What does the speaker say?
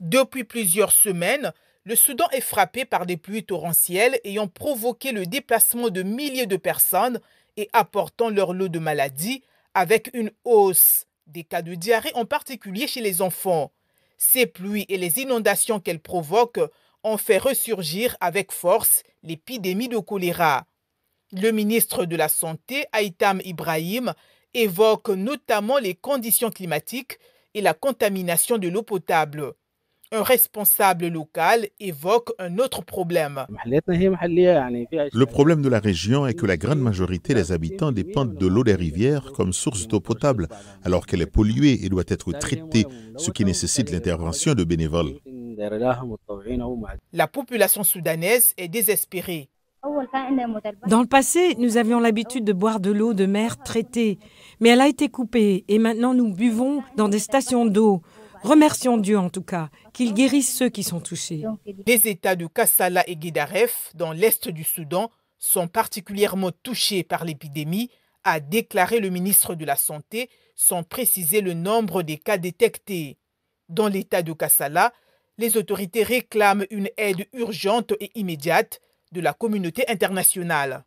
Depuis plusieurs semaines, le Soudan est frappé par des pluies torrentielles ayant provoqué le déplacement de milliers de personnes et apportant leur lot de maladies, avec une hausse des cas de diarrhée en particulier chez les enfants. Ces pluies et les inondations qu'elles provoquent ont fait ressurgir avec force l'épidémie de choléra. Le ministre de la Santé, Aïtam Ibrahim, évoque notamment les conditions climatiques et la contamination de l'eau potable. Un responsable local évoque un autre problème. Le problème de la région est que la grande majorité des habitants dépendent de l'eau des rivières comme source d'eau potable, alors qu'elle est polluée et doit être traitée, ce qui nécessite l'intervention de bénévoles. La population soudanaise est désespérée. Dans le passé, nous avions l'habitude de boire de l'eau de mer traitée, mais elle a été coupée et maintenant nous buvons dans des stations d'eau. Remercions Dieu en tout cas, qu'il guérisse ceux qui sont touchés. Les États de Kassala et Guédaref, dans l'est du Soudan, sont particulièrement touchés par l'épidémie, a déclaré le ministre de la Santé, sans préciser le nombre des cas détectés. Dans l'État de Kassala, les autorités réclament une aide urgente et immédiate de la communauté internationale.